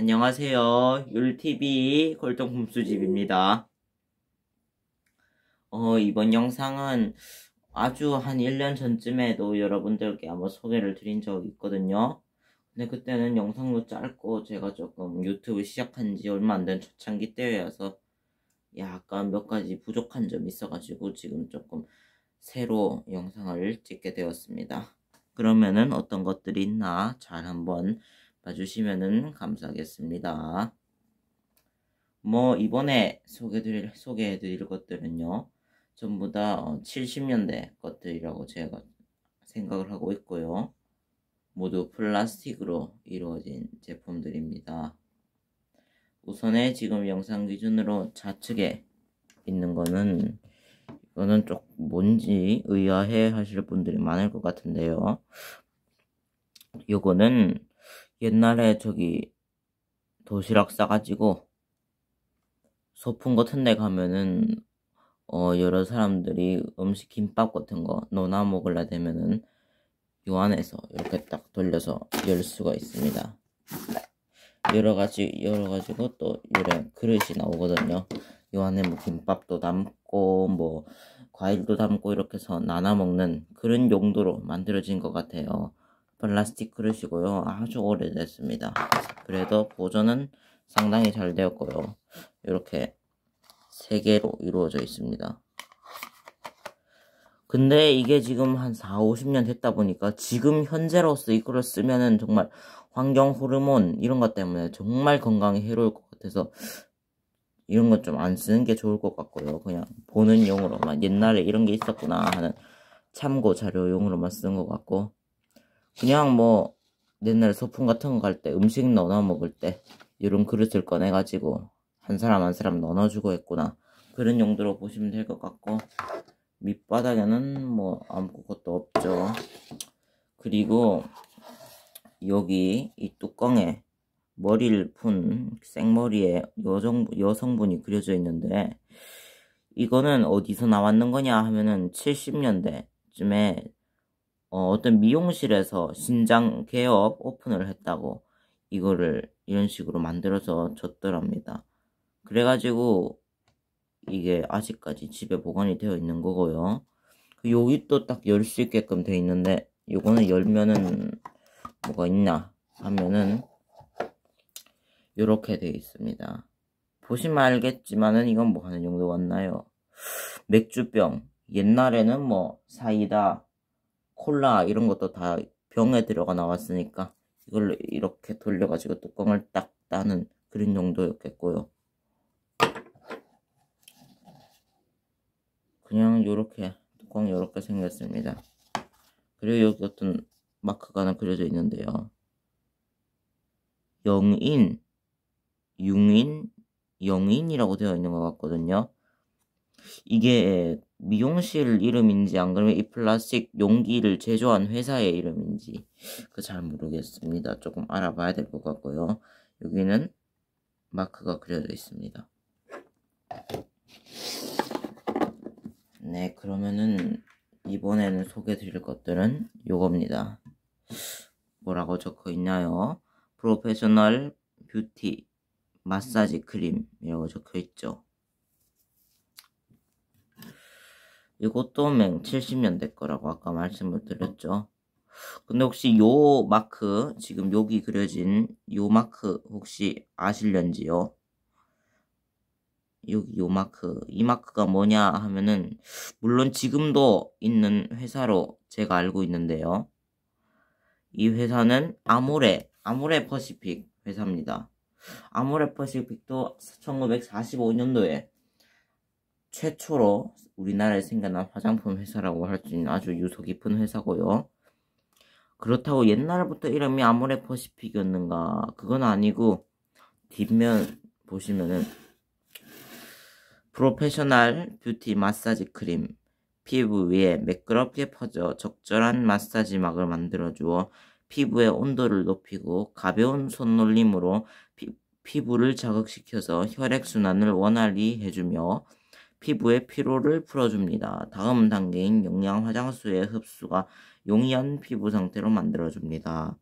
안녕하세요. 율TV 골동품수집입니다. 어, 이번 영상은 아주 한 1년 전쯤에도 여러분들께 아마 소개를 드린 적이 있거든요. 근데 그때는 영상도 짧고 제가 조금 유튜브 시작한 지 얼마 안 된 초창기 때여서 약간 몇 가지 부족한 점이 있어가지고 지금 조금 새로 영상을 찍게 되었습니다. 그러면은 어떤 것들이 있나 잘 한번 봐주시면 감사하겠습니다. 뭐 이번에 소개드릴, 소개해드릴 것들은요. 전부 다 70년대 어, 것들이라고 제가 생각을 하고 있고요. 모두 플라스틱으로 이루어진 제품들입니다. 우선에 지금 영상 기준으로 좌측에 있는 거는 이거는 쪽 뭔지 의아해 하실 분들이 많을 것 같은데요. 요거는 옛날에 저기 도시락 싸가지고 소풍 같은 데 가면은 어 여러 사람들이 음식 김밥 같은 거 너나 먹을라 되면은 요 안에서 이렇게 딱 돌려서 열 수가 있습니다 여러 가지 여러 가지고 또 이런 그릇이 나오거든요 요 안에 뭐 김밥도 담고 뭐 과일도 담고 이렇게 해서 나눠 먹는 그런 용도로 만들어진 것 같아요 플라스틱 그릇이고요. 아주 오래됐습니다. 그래도 보존은 상당히 잘 되었고요. 이렇게 세 개로 이루어져 있습니다. 근데 이게 지금 한 4, 50년 됐다 보니까 지금 현재로서 이 그릇 쓰면은 정말 환경 호르몬 이런 것 때문에 정말 건강에 해로울 것 같아서 이런 것 좀 안 쓰는 게 좋을 것 같고요. 그냥 보는 용으로만 옛날에 이런 게 있었구나 하는 참고 자료용으로만 쓰는 것 같고 그냥 뭐 옛날 소풍 같은 거 갈 때 음식 넣어 먹을 때 이런 그릇을 꺼내가지고 한 사람 한 사람 나눠주고 했구나 그런 용도로 보시면 될 것 같고 밑바닥에는 뭐 아무것도 없죠 그리고 여기 이 뚜껑에 머리를 푼 생머리에 여정, 여성분이 그려져 있는데 이거는 어디서 나왔는 거냐 하면은 70년대쯤에 어, 어떤 미용실에서 신장 개업 오픈을 했다고 이거를 이런 식으로 만들어서 줬더랍니다. 그래가지고 이게 아직까지 집에 보관이 되어 있는 거고요. 여기 그 또딱 열 수 있게끔 되어 있는데 요거는 열면은 뭐가 있나 하면은 이렇게 되어 있습니다. 보시면 알겠지만은 이건 뭐 하는 용도 같나요? 맥주병. 옛날에는 뭐 사이다, 콜라 이런 것도 다 병에 들어가 나왔으니까 이걸 이렇게 돌려가지고 뚜껑을 딱 따는 그런 정도였겠고요 그냥 이렇게 뚜껑 이렇게 생겼습니다. 그리고 여기 어떤 마크가 하나 그려져 있는데요. 영인, 융인, 영인이라고 되어 있는 것 같거든요. 이게 미용실 이름인지 안 그러면 이 플라스틱 용기를 제조한 회사의 이름인지 그 잘 모르겠습니다. 조금 알아봐야 될 것 같고요. 여기는 마크가 그려져 있습니다. 네 그러면은 이번에는 소개 해 드릴 것들은 요겁니다. 뭐라고 적혀 있나요? 프로페셔널 뷰티 마사지 크림이라고 적혀 있죠. 이것도 맹 70년대 거라고 아까 말씀을 드렸죠. 근데 혹시 요 마크, 지금 여기 그려진 요 마크 혹시 아실련지요? 여기 요 마크, 이 마크가 뭐냐 하면은 물론 지금도 있는 회사로 제가 알고 있는데요. 이 회사는 아모레, 아모레 퍼시픽 회사입니다. 아모레 퍼시픽도 1945년도에 최초로 우리나라에 생겨난 화장품 회사라고 할 수 있는 아주 유서 깊은 회사고요. 그렇다고 옛날부터 이름이 아모레퍼시픽이었는가 그건 아니고 뒷면 보시면은 프로페셔널 뷰티 마사지 크림 피부 위에 매끄럽게 퍼져 적절한 마사지막을 만들어주어 피부의 온도를 높이고 가벼운 손놀림으로 피, 피부를 자극시켜서 혈액순환을 원활히 해주며 피부의 피로를 풀어줍니다. 다음 단계인 용량 화장수의 흡수가 용이한 피부 상태로 만들어줍니다.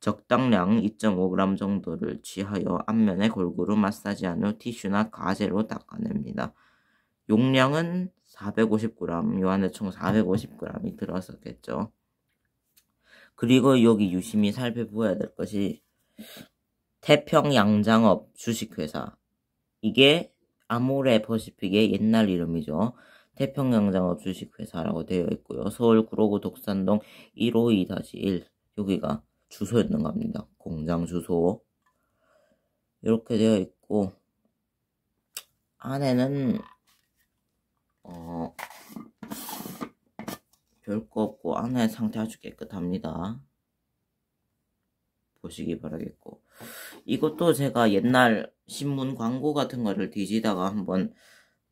적당량 2.5g 정도를 취하여 앞면에 골고루 마사지한 후 티슈나 가제로 닦아냅니다. 용량은 450g, 요 안에 총 450g이 들어있겠죠 그리고 여기 유심히 살펴보아야 될 것이 태평양장업 주식회사 이게 아모레 퍼시픽의 옛날 이름이죠. 태평양장업 주식회사라고 되어 있고요. 서울 구로구 독산동 152-1 여기가 주소였는 겁니다. 공장 주소 이렇게 되어 있고 안에는 어 별거 없고 안에 상태 아주 깨끗합니다. 보시기 바라겠고 이것도 제가 옛날 신문 광고 같은 거를 뒤지다가 한번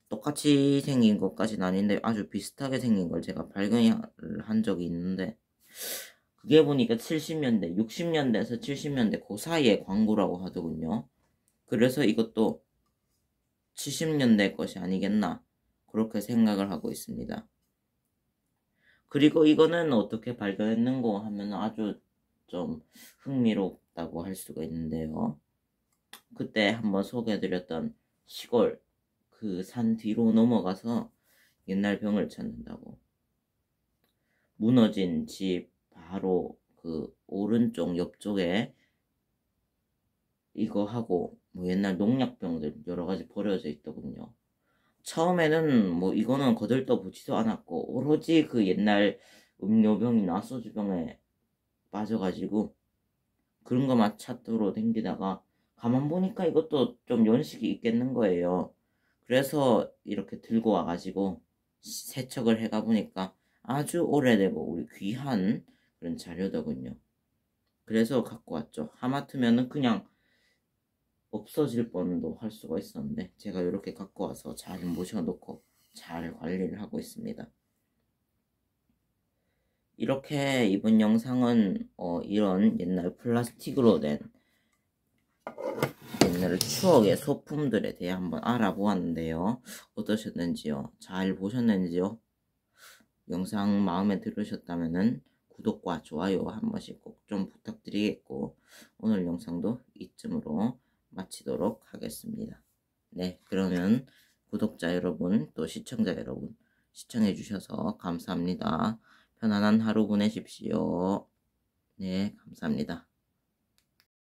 똑같이 생긴 것까지는 아닌데 아주 비슷하게 생긴 걸 제가 발견한 적이 있는데 그게 보니까 70년대, 60년대에서 70년대 그사이에 광고라고 하더군요. 그래서 이것도 70년대 것이 아니겠나 그렇게 생각을 하고 있습니다. 그리고 이거는 어떻게 발견했는고 하면 아주 좀 흥미롭다고 할 수가 있는데요. 그때 한번 소개해드렸던 시골 그 산 뒤로 넘어가서 옛날 병을 찾는다고 무너진 집 바로 그 오른쪽 옆쪽에 이거 하고 뭐 옛날 농약병들 여러 가지 버려져 있더군요. 처음에는 뭐 이거는 거들떠 보지도 않았고 오로지 그 옛날 음료병이나 소주병에 빠져가지고 그런 것만 찾도록 댕기다가 가만 보니까 이것도 좀 연식이 있겠는 거예요. 그래서 이렇게 들고 와가지고 세척을 해가 보니까 아주 오래되고 우리 귀한 그런 자료더군요. 그래서 갖고 왔죠. 하마터면은 그냥 없어질 뻔도 할 수가 있었는데 제가 이렇게 갖고 와서 잘 모셔놓고 잘 관리를 하고 있습니다. 이렇게 이번 영상은 어, 이런 옛날 플라스틱으로 된 옛날 추억의 소품들에 대해 한번 알아보았는데요. 어떠셨는지요? 잘 보셨는지요? 영상 마음에 들으셨다면 구독과 좋아요 한 번씩 꼭 좀 부탁드리겠고 오늘 영상도 이쯤으로 마치도록 하겠습니다. 네 그러면 구독자 여러분 또 시청자 여러분 시청해주셔서 감사합니다. 편안한 하루 보내십시오. 네, 감사합니다.